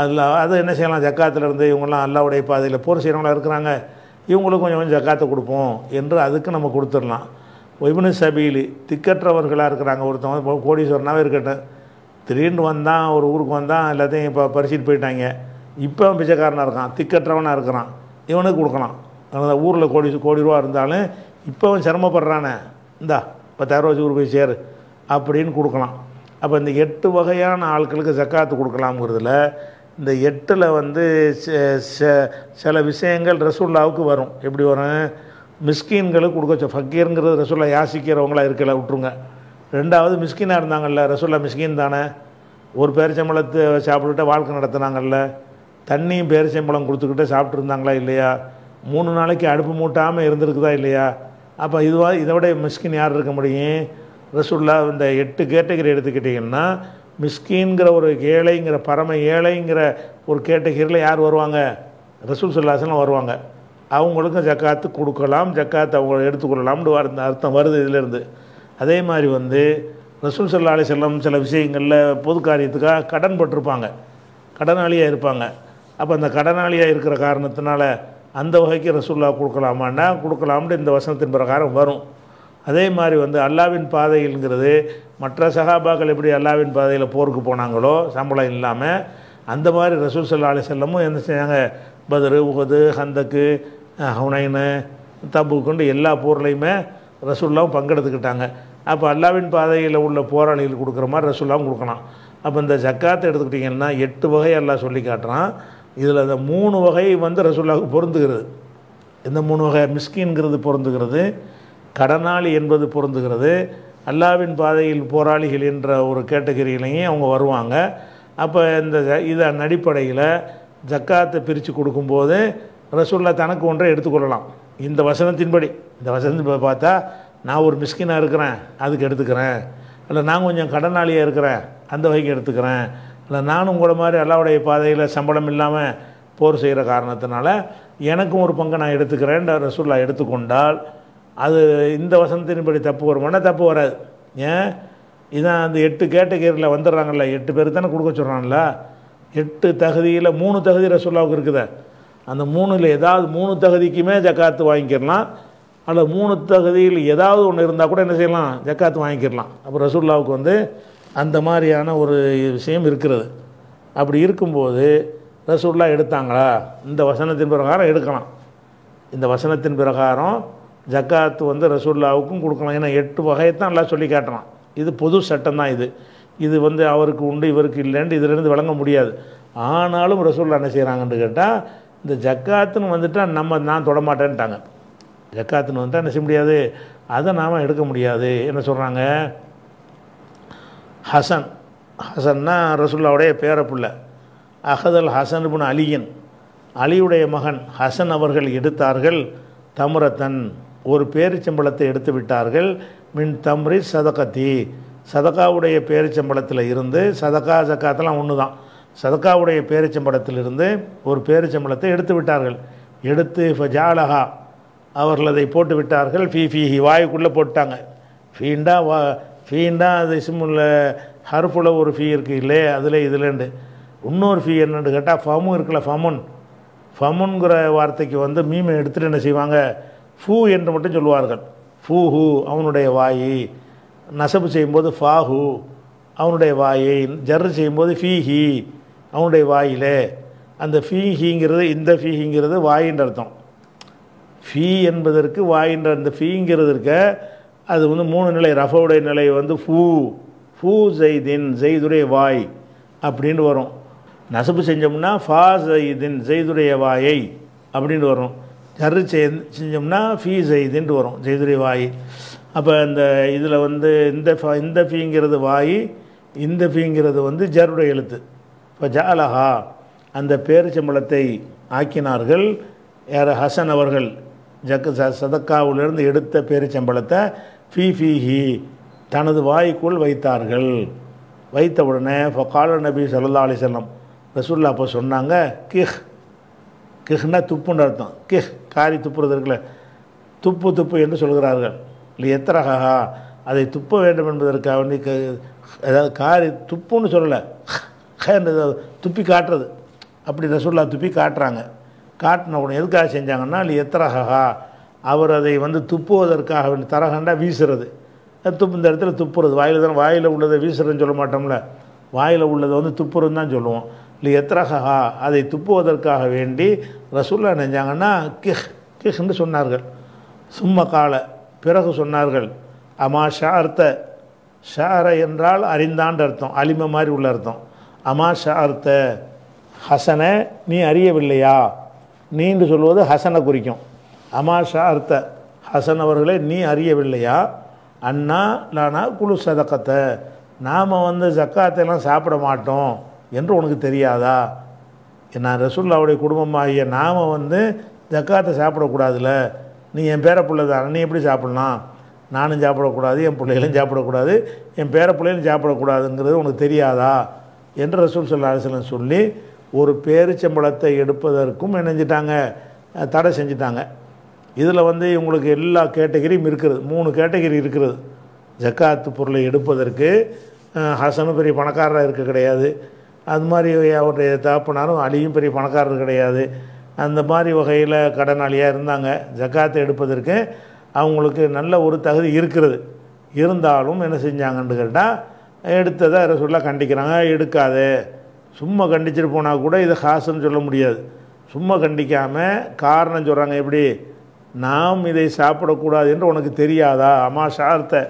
அதில் அதை என்ன செய்யலாம் ஜக்காத்திலேருந்து இவங்கெல்லாம் அல்லாவுடைய பாதையில் போர் செய்கிறவங்களாக இருக்கிறாங்க இவங்களுக்கு கொஞ்சம் கொஞ்சம் ஜக்காத்தை கொடுப்போம் என்று அதுக்கு நம்ம கொடுத்துடலாம் ஒய்பனு சபையில் திக்கற்றவர்களாக இருக்கிறாங்க ஒருத்தவங்க கோடீஸ்வரனாகவே இருக்கட்டும் திடீர்னு வந்தான் ஒரு ஊருக்கு வந்தான் எல்லாத்தையும் இப்போ பரிசீட்டு போயிட்டாங்க இப்போ பிச்சைக்காரனாக இருக்கான் திக்கற்றவனாக இருக்கிறான் இவனுக்கு கொடுக்கலாம் அந்த ஊரில் கோடி கோடி ரூபா இருந்தாலும் இப்போ அவன் சிரமப்படுறானே இந்தா பத்தாயிரம் வச்சு ஊர் போய் சேரு அப்படின்னு கொடுக்கலாம் அப்போ இந்த எட்டு வகையான ஆட்களுக்கு ஜக்காத்து கொடுக்கலாம்ங்கிறதுல இந்த எட்டில் வந்து சில விஷயங்கள் ரசூல்லாவுக்கு வரும் எப்படி வரும் மிஸ்கீன்களுக்கு கொடுக்க ஃபக்கீருங்கிறது ரசூல்லா யாசிக்கிறவங்களாக இருக்கல விட்ருங்க ரெண்டாவது மிஸ்கீனாக இருந்தாங்கல்ல ரசூல்லா மிஸ்கின் தானே ஒரு பேர் சம்பளத்தை சாப்பிட்டுட்டு வாழ்க்கை நடத்துனாங்கல்ல தண்ணியும் பேரிச்சம்பழம் கொடுத்துக்கிட்டே சாப்பிட்ருந்தாங்களா இல்லையா மூணு நாளைக்கு அடுப்பு மூட்டாமல் இருந்திருக்குதா இல்லையா அப்போ இதுவா இதை விட மிஸ்கின் யார் இருக்க முடியும் ரசுல்லா இந்த எட்டு கேட்டகரி எடுத்துக்கிட்டிங்கன்னா மிஸ்கின்கிற ஒரு ஏழைங்கிற பரம ஏழைங்கிற ஒரு கேட்டகிரியில் யார் வருவாங்க ரசூல் சுல்லாசனம் வருவாங்க அவங்களுக்கும் ஜக்காத்து கொடுக்கலாம் ஜக்காத்து அவங்க எடுத்துக்கொள்ளலாம்னு அர்த்தம் வருது இதிலேருந்து அதே மாதிரி வந்து ரசூல் சல்லா அலி செல்லம் சில விஷயங்களில் பொது காரியத்துக்காக கடன் பட்டிருப்பாங்க கடனாளியாக இருப்பாங்க அப்போ அந்த கடனாளியாக இருக்கிற காரணத்தினால அந்த வகைக்கு ரசுல்லா கொடுக்கலாமான்னா கொடுக்கலாம்னு இந்த வசனத்தின் பிரகாரம் வரும் அதே மாதிரி வந்து அல்லாவின் பாதையில்ங்கிறது மற்ற சகாபாக்கள் எப்படி அல்லாவின் பாதையில் போருக்கு போனாங்களோ சம்பளம் இல்லாமல் அந்த மாதிரி ரசூல் சல்லா அலி செல்லமும் என்ன செஞ்சாங்க பதரு உகது ஹந்தக்கு ஹுனைனு தம்பு கொண்டு எல்லா போர்லையுமே ரசூல்லாவும் பங்கெடுத்துக்கிட்டாங்க அப்போ அல்லாவின் பாதையில் உள்ள போராளிகள் கொடுக்குற மாதிரி ரசூல்லாவும் கொடுக்கலாம் அப்போ இந்த ஜக்காத்தை எடுத்துக்கிட்டிங்கன்னா எட்டு வகை எல்லாம் சொல்லி காட்டுறான் இதில் இந்த மூணு வகை வந்து ரசுல்லாவுக்கு பொருந்துகிறது இந்த மூணு வகை மிஸ்கின்கிறது பொருந்துகிறது கடனாளி என்பது பொருந்துகிறது அல்லாவின் பாதையில் போராளிகள் என்ற ஒரு கேட்டகரியிலையும் அவங்க வருவாங்க அப்போ இந்த இதன் அடிப்படையில் ஜக்காத்தை பிரித்து கொடுக்கும்போது ரசுல்லா தனக்கு ஒன்றை எடுத்துக்கொள்ளலாம் இந்த வசனத்தின்படி இந்த வசனத்தின் பார்த்தா நான் ஒரு மிஸ்கினாக இருக்கிறேன் அதுக்கு எடுத்துக்கிறேன் இல்லை நான் கொஞ்சம் கடனாளியாக இருக்கிறேன் அந்த வகைக்கு எடுத்துக்கிறேன் இல்லை நானும் கூட மாதிரி அல்லாவுடைய பாதையில் சம்பளம் இல்லாமல் போர் செய்கிற காரணத்தினால எனக்கும் ஒரு பங்கு நான் எடுத்துக்கிறேன் ரசூல்லா எடுத்துக்கொண்டால் அது இந்த வசனத்தின்படி தப்பு வருமானா தப்பு வராது ஏன் இதான் அந்த எட்டு கேட்டகரியில் வந்துடுறாங்கல்ல எட்டு பேர் தானே கொடுக்க சொல்கிறாங்கல்ல எட்டு தகுதியில் மூணு தகுதி ரசூல்லாவுக்கு இருக்குது அந்த மூணில் ஏதாவது மூணு தகுதிக்குமே ஜக்காத்து வாங்கிக்கிடலாம் அல்லது மூணு தகுதியில் ஏதாவது ஒன்று இருந்தால் கூட என்ன செய்யலாம் ஜக்காத்து வாங்கிக்கிடலாம் அப்போ ரசூல்லாவுக்கு வந்து அந்த மாதிரியான ஒரு விஷயம் இருக்கிறது அப்படி இருக்கும்போது ரசூல்லா எடுத்தாங்களா இந்த வசனத்தின் பிரகாரம் எடுக்கலாம் இந்த வசனத்தின் பிரகாரம் ஜக்காத்து வந்து ரசூல்லாவுக்கும் கொடுக்கலாம் ஏன்னா எட்டு வகையை தான் எல்லாம் சொல்லி காட்டலாம் இது பொது சட்டம் தான் இது இது வந்து அவருக்கு உண்டு இவருக்கு இல்லைன்னு இதுலேருந்து வழங்க முடியாது ஆனாலும் ரசூல்லா என்ன செய்கிறாங்கன்னு கேட்டால் இந்த ஜக்காத்துன்னு வந்துட்டால் நம்ம நான் தொடமாட்டேன்ட்டாங்க ஜக்காத்துன்னு வந்துட்டால் என்ன செய்ய முடியாது அதை நாம் எடுக்க முடியாது என்ன சொல்கிறாங்க ஹசன் ஹசன்னா ரசுல்லாவுடைய பேரப்புள்ள அகதல் ஹசன் புன் அலியின் அலியுடைய மகன் ஹசன் அவர்கள் எடுத்தார்கள் தமுரத்தன் ஒரு பேரிச்சம்பளத்தை எடுத்து விட்டார்கள் மின் தம்ரி சதகத்தி சதகாவுடைய பேரிச்சம்பளத்தில் இருந்து சதகா ஜக்காத்தெல்லாம் ஒன்று தான் சதகாவுடைய பேரிச்சம்பளத்திலிருந்து ஒரு பேரிச்சம்பளத்தை எடுத்து விட்டார்கள் எடுத்து ஃபஜாலஹா அவர்கள் அதை போட்டு விட்டார்கள் ஃபி ஃபி வாயுக்குள்ளே போட்டாங்க ஃபீண்டா வா தான் அது இஸ்முள்ள ஹர்ஃபுல ஒரு ஃபீ இருக்குது இல்லையே அதில் இதுலேண்டு இன்னொரு ஃபீ என்னென்னு கேட்டால் ஃபமும் இருக்குல்ல ஃபமுன் ஃபமுன்கிற வார்த்தைக்கு வந்து மீமை எடுத்துகிட்டு என்ன செய்வாங்க ஃபூ என்று மட்டும் சொல்லுவார்கள் ஃபூ ஹூ அவனுடைய வாயி நசப்பு செய்யும்போது ஹூ அவனுடைய வாயை ஜர்ரு செய்யும்போது ஃபீ ஹி அவனுடைய வாயிலே அந்த ஃபீ ஹீங்கிறது இந்த ஹீங்கிறது வாயின்ற அர்த்தம் ஃபீ என்பதற்கு வாயின்ற அந்த ஃபீங்கிறது இருக்க அது வந்து மூணு நிலை ரஃபவுடைய நிலை வந்து ஃபூ ஃபூ ஜெய்தின் ஜெய்துடைய வாய் அப்படின்னு வரும் நசப்பு செஞ்சோம்னா ஃபா ஜெய்தின் ஜெய்துடைய வாயை அப்படின்னு வரும் ஜர்ரு செஞ்சோம்னா ஃபீ ஜெய்தின்ட்டு வரும் ஜெய்துடைய வாய் அப்போ இந்த இதில் வந்து இந்த இந்த ஃபீங்கிறது வாய் இந்த ஃபீங்கிறது வந்து ஜருடைய எழுத்து இப்போ ஜாலஹா அந்த பேரிச்சம்பளத்தை ஆக்கினார்கள் யார் ஹசன் அவர்கள் ஜக்கு சதக்காவிலிருந்து எடுத்த பேரிச்சம்பளத்தை ஃபீஃபீஹி தனது வாய்க்குள் வைத்தார்கள் வைத்த உடனே கால நபி சல்லா அலிசல்லம் ரசூல்லா அப்போ சொன்னாங்க கிஹ் கிஹ்னா துப்புன்னு அர்த்தம் கிஹ் காரி துப்புறது இருக்குல்ல துப்பு துப்பு என்று சொல்கிறார்கள் இல்லை எத்தனை அதை துப்ப வேண்டும் என்பதற்காக க அதாவது காரி துப்புன்னு சொல்லலை துப்பி காட்டுறது அப்படி ரசூல்லா துப்பி காட்டுறாங்க காட்டின உடனே எதுக்காக செஞ்சாங்கன்னா இல்லை எத்தரகா அவர் அதை வந்து துப்புவதற்காக வேண்டி தரகண்டா வீசுறது துப்பு இந்த இடத்துல துப்புறது வாயில் தான் வாயில் உள்ளதை வீசுறதுன்னு சொல்ல மாட்டோம்ல வாயில் உள்ளதை வந்து துப்புறதுன்னு தான் சொல்லுவோம் இல்லை எத்ரகா அதை துப்புவதற்காக வேண்டி ரசூல்லா நினைஞ்சாங்கன்னா கிஹ் கிஹ்ன்னு சொன்னார்கள் சும்ம கால பிறகு சொன்னார்கள் அமா ஷார்த்த ஷார என்றால் அறிந்தாண்டு அர்த்தம் அலிம மாதிரி உள்ள அர்த்தம் அமா ஷார்த்த ஹசனை நீ அறியவில்லையா நீண்டு சொல்வது ஹசனை குறிக்கும் அமாஷா அர்த்த ஹசன் அவர்களே நீ அறியவில்லையா அண்ணா நானா குழு சதக்கத்தை நாம் வந்து ஜக்காத்தையெல்லாம் சாப்பிட மாட்டோம் என்று உனக்கு தெரியாதா நான் ரசுல்லாவுடைய குடும்பமாகிய நாம் வந்து ஜக்காத்தை சாப்பிடக்கூடாதுல்ல நீ என் பேர பிள்ளை தான் நீ எப்படி சாப்பிட்லாம் நானும் சாப்பிடக்கூடாது என் பிள்ளைகளும் சாப்பிடக்கூடாது என் பேர பிள்ளைகளும் சாப்பிடக்கூடாதுங்கிறது உனக்கு தெரியாதா என்று ரசூல் சொல்ல அரசன் சொல்லி ஒரு பேரிச்சம்பழத்தை எடுப்பதற்கும் என்னஞ்சிட்டாங்க தடை செஞ்சிட்டாங்க இதில் வந்து இவங்களுக்கு எல்லா கேட்டகிரியும் இருக்கிறது மூணு கேட்டகிரி இருக்கிறது ஜக்காத்து பொருளை எடுப்பதற்கு ஹசனும் பெரிய பணக்காரராக இருக்க கிடையாது அது மாதிரி அவருடைய தாப்பினாரும் அலியும் பெரிய பணக்காரர் கிடையாது அந்த மாதிரி வகையில் கடனாளியாக இருந்தாங்க ஜக்காத்தை எடுப்பதற்கு அவங்களுக்கு நல்ல ஒரு தகுதி இருக்கிறது இருந்தாலும் என்ன செஞ்சாங்கன்னு கேட்டால் எடுத்ததை ரசூல்லா கண்டிக்கிறாங்க எடுக்காது சும்மா கண்டிச்சிட்டு போனால் கூட இதை ஹாசுன்னு சொல்ல முடியாது சும்மா கண்டிக்காமல் காரணம் சொல்கிறாங்க எப்படி நாம் இதை சாப்பிடக்கூடாது என்று உனக்கு தெரியாதா அம்மா சார்த்த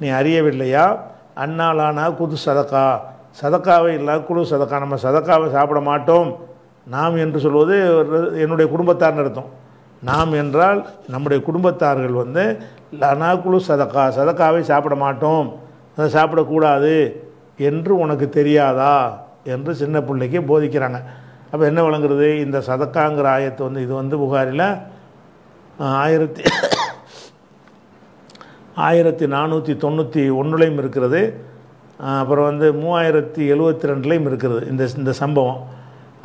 நீ அறியவில்லையா அன்னாலானா குது சதக்கா சதக்காவை இல்லை குழு சதக்கா நம்ம சதக்காவை சாப்பிட மாட்டோம் நாம் என்று சொல்வது என்னுடைய குடும்பத்தார் அர்த்தம் நாம் என்றால் நம்முடைய குடும்பத்தார்கள் வந்து குழு சதக்கா சதக்காவை சாப்பிட மாட்டோம் அதை சாப்பிடக்கூடாது என்று உனக்கு தெரியாதா என்று சின்ன பிள்ளைக்கு போதிக்கிறாங்க அப்போ என்ன வழங்குறது இந்த சதக்காங்கிற ஆயத்தை வந்து இது வந்து புகாரில் ஆயிரத்தி ஆயிரத்தி நானூற்றி தொண்ணூற்றி ஒன்றுலையும் இருக்கிறது அப்புறம் வந்து மூவாயிரத்தி எழுபத்தி ரெண்டுலேயும் இருக்கிறது இந்த இந்த சம்பவம்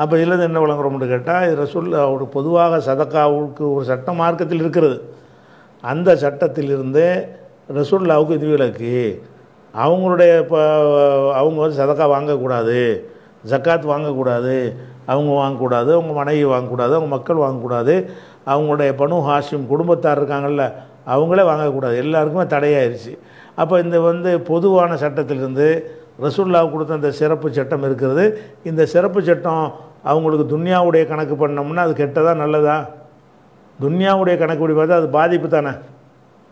அப்போ இதில் என்ன விளங்குறோம்னு கேட்டால் இதில் சொல்ல ஒரு பொதுவாக சதக்காவுக்கு ஒரு சட்ட மார்க்கத்தில் இருக்கிறது அந்த சட்டத்திலிருந்து ரசூல்லாவுக்கு இது விலக்கு அவங்களுடைய இப்போ அவங்க வந்து சதக்கா வாங்கக்கூடாது ஜக்காத் வாங்கக்கூடாது அவங்க வாங்கக்கூடாது அவங்க மனைவி வாங்கக்கூடாது அவங்க மக்கள் வாங்கக்கூடாது அவங்களுடைய பணு ஹாஷிம் குடும்பத்தார் இருக்காங்கள்ல அவங்களே வாங்கக்கூடாது எல்லாருக்குமே தடையாயிருச்சு அப்போ இந்த வந்து பொதுவான சட்டத்திலிருந்து ரசூல்லா கொடுத்த அந்த சிறப்பு சட்டம் இருக்கிறது இந்த சிறப்பு சட்டம் அவங்களுக்கு துன்யாவுடைய கணக்கு பண்ணோம்னா அது கெட்டதா நல்லதா துன்யாவுடைய கணக்குப்படி பார்த்தா அது பாதிப்பு தானே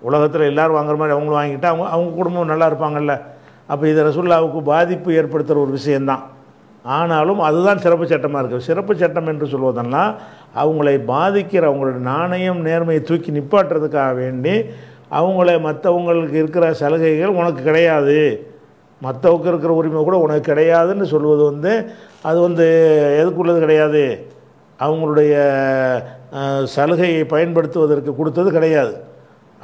உலகத்தில் எல்லோரும் வாங்குற மாதிரி அவங்களும் வாங்கிட்டால் அவங்க அவங்க குடும்பம் நல்லா இருப்பாங்கல்ல அப்போ இது ரசுல்லாவுக்கு பாதிப்பு ஏற்படுத்துகிற ஒரு விஷயந்தான் ஆனாலும் அதுதான் சிறப்பு சட்டமாக இருக்குது சிறப்பு சட்டம் என்று சொல்வதெல்லாம் அவங்களை பாதிக்கிற அவங்களோட நாணயம் நேர்மையை தூக்கி நிப்பாட்டுறதுக்காக வேண்டி அவங்கள மற்றவங்களுக்கு இருக்கிற சலுகைகள் உனக்கு கிடையாது மற்றவங்க இருக்கிற உரிமை கூட உனக்கு கிடையாதுன்னு சொல்வது வந்து அது வந்து எதுக்குள்ளது கிடையாது அவங்களுடைய சலுகையை பயன்படுத்துவதற்கு கொடுத்தது கிடையாது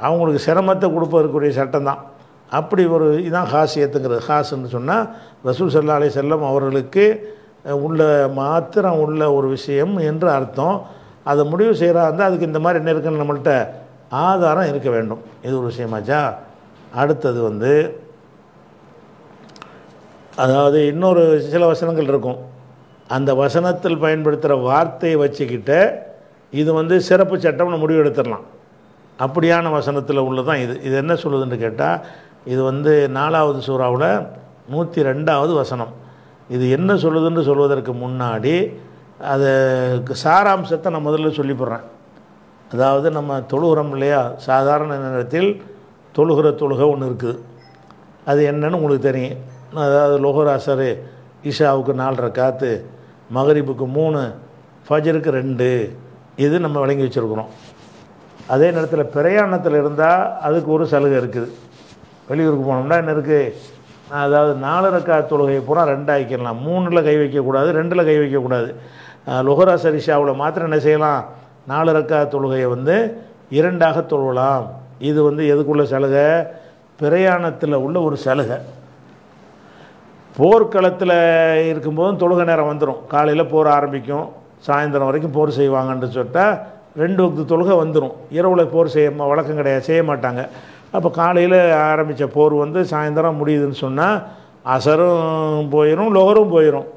அவங்களுக்கு சிரமத்தை கொடுப்பதற்குரிய சட்டம்தான் அப்படி ஒரு இதான் ஹாசியத்துங்கிறது ஹாஸ்ன்னு சொன்னால் ரசூல் சல்லா அலி செல்லம் அவர்களுக்கு உள்ள மாத்திரம் உள்ள ஒரு விஷயம் என்று அர்த்தம் அதை முடிவு செய்கிறா இருந்தால் அதுக்கு இந்த மாதிரி என்ன இருக்குன்னு நம்மள்கிட்ட ஆதாரம் இருக்க வேண்டும் இது ஒரு விஷயமாச்சா அடுத்தது வந்து அதாவது இன்னொரு சில வசனங்கள் இருக்கும் அந்த வசனத்தில் பயன்படுத்துகிற வார்த்தையை வச்சுக்கிட்டு இது வந்து சிறப்பு சட்டம்னு முடிவு எடுத்துடலாம் அப்படியான வசனத்தில் உள்ளதான் இது இது என்ன சொல்லுதுன்னு கேட்டால் இது வந்து நாலாவது சூறாவில் நூற்றி ரெண்டாவது வசனம் இது என்ன சொல்லுதுன்னு சொல்வதற்கு முன்னாடி அது சாராம்சத்தை நான் முதல்ல போடுறேன் அதாவது நம்ம தொழுகிறோம் இல்லையா சாதாரண நேரத்தில் தொழுகிற தொழுகை ஒன்று இருக்குது அது என்னன்னு உங்களுக்கு தெரியும் அதாவது லோகராசர் ஈஷாவுக்கு நாலரை காற்று மகரிபுக்கு மூணு ஃபஜருக்கு ரெண்டு இது நம்ம வழங்கி வச்சுருக்குறோம் அதே நேரத்தில் பிரயாணத்தில் இருந்தால் அதுக்கு ஒரு சலுகை இருக்குது வெளியூருக்கு போனோம்னா என்ன இருக்குது அதாவது நாலு ரக்கா தொழுகையை பூரா ரெண்டாக்கிடலாம் மூணில் கை வைக்கக்கூடாது ரெண்டில் கை வைக்கக்கூடாது லொஹரா சரிஷாவில் மாத்திரம் என்ன செய்யலாம் நாலு ரக்கா தொழுகையை வந்து இரண்டாக தொழுவலாம் இது வந்து எதுக்குள்ள சலுகை பிரயாணத்தில் உள்ள ஒரு சலுகை போர்க்களத்தில் இருக்கும்போதும் தொழுகை நேரம் வந்துடும் காலையில் போர் ஆரம்பிக்கும் சாயந்தரம் வரைக்கும் போர் செய்வாங்கன்னு சொல்லிட்டா ரெண்டு வகுத்து தொழுகை வந்துடும் இரவில் போர் செய்ய வழக்கம் கிடையாது செய்ய மாட்டாங்க அப்போ காலையில் ஆரம்பித்த போர் வந்து சாயந்தரம் முடியுதுன்னு சொன்னால் அசரும் போயிடும் லோகரும் போயிடும்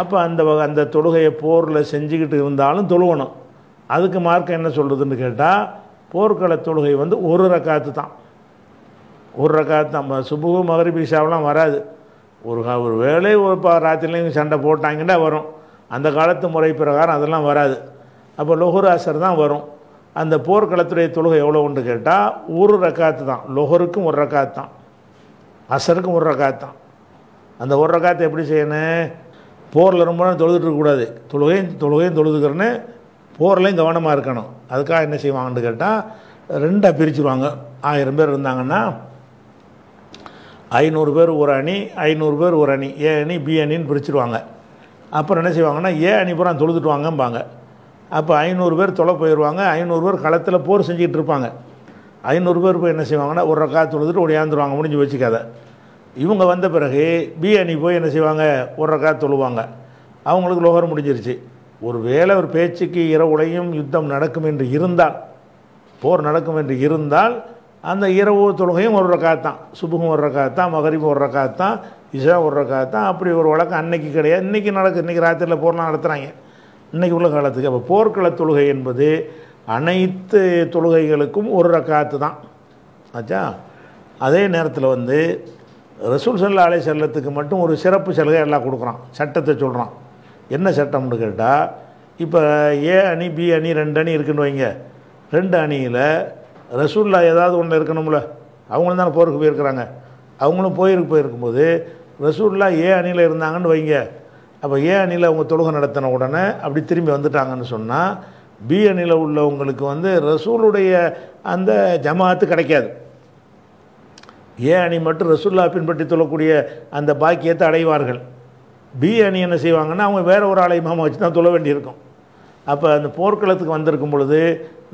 அப்போ அந்த அந்த தொழுகையை போரில் செஞ்சுக்கிட்டு இருந்தாலும் தொழுகணும் அதுக்கு மார்க்கம் என்ன சொல்கிறதுன்னு கேட்டால் போர்க்கள தொழுகை வந்து ஒரு ரக்காத்து தான் ஒரு ரக்காத்து தான் சுபுகு மகரிபிஷாவெலாம் வராது ஒரு ஒரு வேலை ஒரு ராத்திரிலையும் சண்டை போட்டாங்கன்னா வரும் அந்த காலத்து முறை பிரகாரம் அதெல்லாம் வராது அப்போ லொஹுர் அசர் தான் வரும் அந்த போர்க்களத்துடைய தொழுகை எவ்வளோ உண்டு கேட்டால் ஒரு ரக்காத்து தான் லொஹருக்கும் ஒரு ரக்காத்து தான் அசருக்கும் ஒரு ரக்காத்து தான் அந்த ஒரு ரக்காத்தை எப்படி செய்யணும் போரில் ரொம்ப நேரம் தொழுதுட்டுருக்கக்கூடாது தொழுகையும் தொழுகையும் தொழுதுக்கிறேன்னு போர்லையும் கவனமாக இருக்கணும் அதுக்காக என்ன செய்வாங்கன்னு கேட்டால் ரெண்டாக பிரிச்சுருவாங்க ஆயிரம் பேர் இருந்தாங்கன்னா ஐநூறு பேர் ஒரு அணி ஐநூறு பேர் ஒரு அணி ஏ அணி பி அணின்னு பிரிச்சுருவாங்க அப்புறம் என்ன செய்வாங்கன்னா ஏ அணி பூரா தொழுதுட்டு வாங்கம்பாங்க அப்போ ஐநூறு பேர் தொலை போயிடுவாங்க ஐநூறு பேர் களத்தில் போர் செஞ்சுக்கிட்டு இருப்பாங்க ஐநூறு பேர் போய் என்ன செய்வாங்கன்னா ஒரு ரக்கா தொழுதுட்டு ஓடியாந்துருவாங்க முடிஞ்சு வச்சுக்காத இவங்க வந்த பிறகு பி அணி போய் என்ன செய்வாங்க ஒரு ரக்கா தொழுவாங்க அவங்களுக்கு லோகர் முடிஞ்சிருச்சு ஒரு வேளை ஒரு பேச்சுக்கு இரவுலையும் யுத்தம் நடக்கும் என்று இருந்தால் போர் நடக்கும் என்று இருந்தால் அந்த இரவு தொழுகையும் ஒரு ரக்காத்தான் சுபுகம் ஒரு ரக்காத்தான் மகரிபு ஒரு ரக்காத்தான் இசா ஒரு ரக்காத்தான் அப்படி ஒரு வழக்கம் அன்னைக்கு கிடையாது இன்றைக்கி நடக்குது இன்றைக்கி ராத்திரியில் போர்லாம் நடத்துகிறாங்க இன்றைக்கி உள்ள காலத்துக்கு அப்போ போர்க்கள தொழுகை என்பது அனைத்து தொழுகைகளுக்கும் ஒரு ரக்காத்து தான் ஆச்சா அதே நேரத்தில் வந்து ரசூல் செல்லா அலை செல்லத்துக்கு மட்டும் ஒரு சிறப்பு சலுகை எல்லாம் கொடுக்குறான் சட்டத்தை சொல்கிறான் என்ன சட்டம்னு கேட்டால் இப்போ ஏ அணி பி அணி ரெண்டு அணி இருக்குன்னு வைங்க ரெண்டு அணியில் ரசூல்லா ஏதாவது ஒன்று இருக்கணும்ல அவங்களும் தானே போருக்கு போயிருக்கிறாங்க அவங்களும் போயிருக்கு போயிருக்கும்போது ரசூல்லா ஏ அணியில் இருந்தாங்கன்னு வைங்க அப்போ ஏ அணியில் அவங்க தொழுகை நடத்தின உடனே அப்படி திரும்பி வந்துட்டாங்கன்னு சொன்னால் பி அணியில் உள்ளவங்களுக்கு வந்து ரசூலுடைய அந்த ஜமாத்து கிடைக்காது ஏ அணி மட்டும் ரசூல்லா பின்பற்றி தொழக்கூடிய அந்த பாக்கியத்தை அடைவார்கள் பி அணி என்ன செய்வாங்கன்னா அவங்க வேறு ஒரு ஆலயமாக வச்சு தான் தொழ வேண்டியிருக்கும் அப்போ அந்த போர்க்களத்துக்கு வந்திருக்கும் பொழுது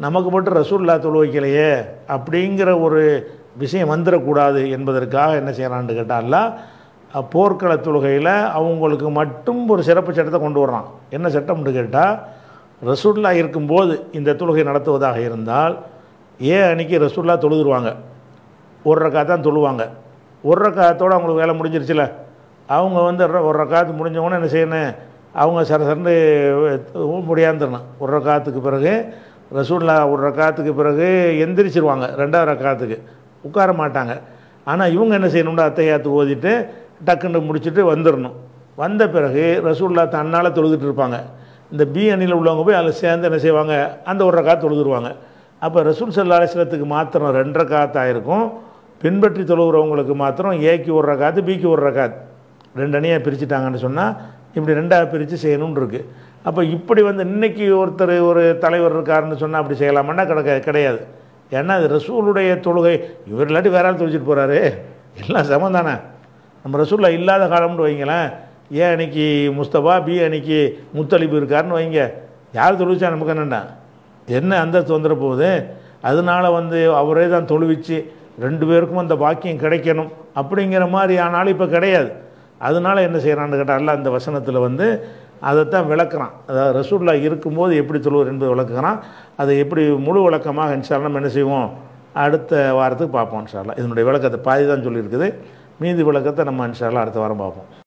நமக்கு மட்டும் ரசூல்லா தொழு வைக்கலையே அப்படிங்கிற ஒரு விஷயம் வந்துடக்கூடாது என்பதற்காக என்ன செய்கிறான்னு கேட்டால்லாம் போர்க்கள தொழுகையில் அவங்களுக்கு மட்டும் ஒரு சிறப்பு சட்டத்தை கொண்டு வர்றான் என்ன சட்டம்னு கேட்டால் ரசூல்லா இருக்கும்போது இந்த தொழுகை நடத்துவதாக இருந்தால் ஏ அணிக்கு ரசூல்லா தொழுதுருவாங்க ஒரு ரக்கா தான் தொழுவாங்க ஒரு ரக்காத்தோடு அவங்களுக்கு வேலை முடிஞ்சிருச்சுல அவங்க வந்து ஒரு ரக்காத்து முடிஞ்சவொன்னே என்ன செய்யணும் அவங்க சர சரண்டு முடியாந்துடணும் ஒரு ரக்காத்துக்கு பிறகு ரசூல்லா ஒரு ரக்காத்துக்கு பிறகு எந்திரிச்சிருவாங்க ரெண்டாவது ரக்காத்துக்கு உட்கார மாட்டாங்க ஆனால் இவங்க என்ன செய்யணும்னா அத்தையாத்து ஓதிட்டு டக்குன்னு முடிச்சுட்டு வந்துடணும் வந்த பிறகு ரசூல்லா தன்னால் தொழுதுட்டு இருப்பாங்க இந்த பி அணியில் உள்ளவங்க போய் அதில் சேர்ந்து என்ன செய்வாங்க அந்த ஒரு ரக்கா தொழுதுருவாங்க அப்போ ரசூல் சல்லா அலிஸ்லத்துக்கு மாத்திரம் ரெண்டரை இருக்கும் பின்பற்றி தொழுகிறவங்களுக்கு மாத்திரம் ஏக்கு ஒரு ரக்காத்து பிக்கு ஒரு ரக்காத் ரெண்டு அணியாக பிரிச்சுட்டாங்கன்னு சொன்னால் இப்படி ரெண்டாக பிரித்து செய்யணும்னு இருக்குது அப்போ இப்படி வந்து இன்றைக்கி ஒருத்தர் ஒரு தலைவர் இருக்காருன்னு சொன்னால் அப்படி செய்யலாமான்னா கிடக்க கிடையாது ஏன்னா அது ரசூலுடைய தொழுகை இவர் இல்லாட்டி வேற தொழிச்சிட்டு போகிறாரு எல்லாம் சமம் தானே நம்ம ரசூல்லா இல்லாத காலம்னு வைங்களேன் ஏன் அன்னைக்கு முஸ்தபா பி அன்னைக்கு முத்தளிப்பு இருக்காருன்னு வைங்க யார் தொழுவிச்சா நமக்கு என்னென்னா என்ன அந்த தொந்தர போகுது அதனால் வந்து அவரே தான் தொழுவிச்சு ரெண்டு பேருக்கும் அந்த பாக்கியம் கிடைக்கணும் அப்படிங்கிற மாதிரி ஆனாலும் இப்போ கிடையாது அதனால் என்ன செய்கிறான்னு கேட்டால் அந்த வசனத்தில் வந்து அதைத்தான் விளக்குறான் அதாவது ரசூல்லா இருக்கும்போது எப்படி தொழுவர் என்பது விளக்குகிறான் அதை எப்படி முழு விளக்கமாக இன்ஷால்லாம் என்ன செய்வோம் அடுத்த வாரத்துக்கு பார்ப்போம் இன்ஷால்லாம் இதனுடைய விளக்கத்தை பாதி தான் சொல்லியிருக்குது மீதி விளக்கத்தை நம்ம அனுஷாலாம் அடுத்த வாரம் பார்ப்போம்